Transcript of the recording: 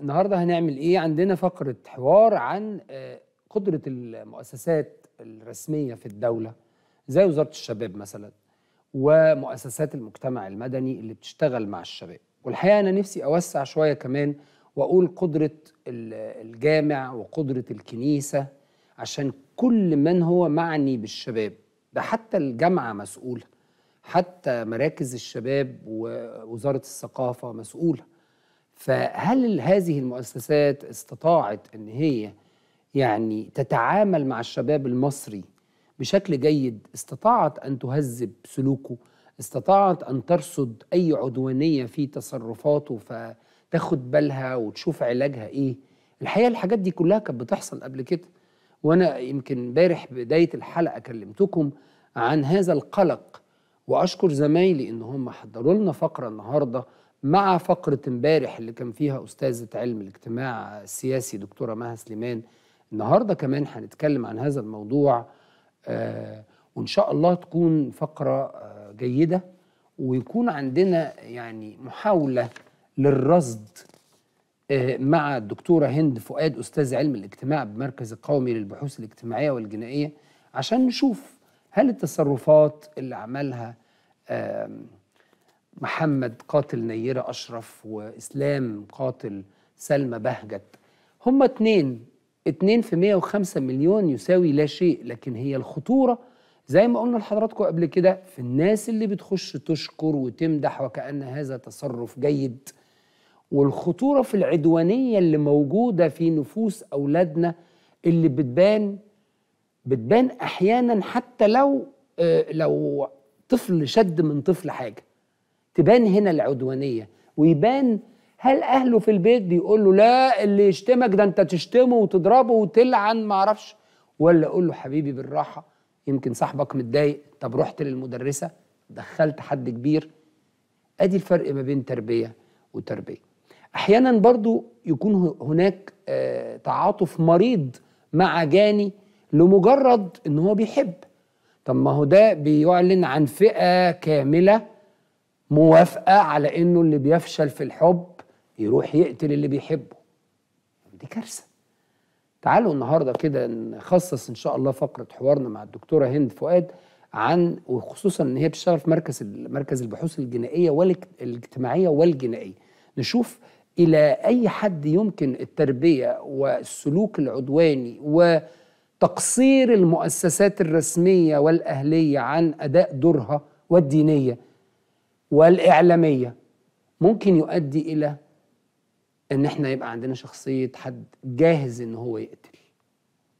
النهارده هنعمل ايه عندنا فقره حوار عن آه، قدره المؤسسات الرسميه في الدوله زي وزاره الشباب مثلا ومؤسسات المجتمع المدني اللي بتشتغل مع الشباب والحقيقه انا نفسي اوسع شويه كمان واقول قدره الجامع وقدره الكنيسه عشان كل من هو معني بالشباب ده حتى الجامعه مسؤوله حتى مراكز الشباب ووزاره الثقافه مسؤوله فهل هذه المؤسسات استطاعت ان هي يعني تتعامل مع الشباب المصري بشكل جيد استطاعت ان تهذب سلوكه استطاعت ان ترصد اي عدوانيه في تصرفاته فتاخد بالها وتشوف علاجها ايه الحقيقه الحاجات دي كلها كانت بتحصل قبل كده وانا يمكن امبارح بدايه الحلقه كلمتكم عن هذا القلق واشكر زمايلي ان هم حضروا لنا فقره النهارده مع فقرة امبارح اللي كان فيها أستاذة علم الاجتماع السياسي دكتورة مها سليمان النهاردة كمان هنتكلم عن هذا الموضوع آه وإن شاء الله تكون فقرة آه جيدة ويكون عندنا يعني محاولة للرصد آه مع الدكتورة هند فؤاد أستاذ علم الاجتماع بمركز القومي للبحوث الاجتماعية والجنائية عشان نشوف هل التصرفات اللي عملها محمد قاتل نيرة أشرف وإسلام قاتل سلمى بهجت هما اتنين اتنين في 105 مليون يساوي لا شيء لكن هي الخطورة زي ما قلنا لحضراتكم قبل كده في الناس اللي بتخش تشكر وتمدح وكأن هذا تصرف جيد والخطورة في العدوانية اللي موجودة في نفوس أولادنا اللي بتبان بتبان أحيانا حتى لو آه، لو طفل شد من طفل حاجة تبان هنا العدوانيه ويبان هل اهله في البيت بيقول له لا اللي يشتمك ده انت تشتمه وتضربه وتلعن ما اعرفش ولا اقول له حبيبي بالراحه يمكن صاحبك متضايق طب رحت للمدرسه دخلت حد كبير ادي الفرق ما بين تربيه وتربيه احيانا برضو يكون هناك آه، تعاطف مريض مع جاني لمجرد ان هو بيحب طب ما هو ده بيعلن عن فئه كامله موافقه على انه اللي بيفشل في الحب يروح يقتل اللي بيحبه دي كارثه تعالوا النهارده كده نخصص ان شاء الله فقره حوارنا مع الدكتوره هند فؤاد عن وخصوصا ان هي بتشتغل في مركز مركز البحوث الجنائيه والاجتماعيه والجنائيه نشوف الى اي حد يمكن التربيه والسلوك العدواني وتقصير المؤسسات الرسميه والاهليه عن اداء دورها والدينيه والاعلاميه ممكن يؤدي الى ان احنا يبقى عندنا شخصيه حد جاهز ان هو يقتل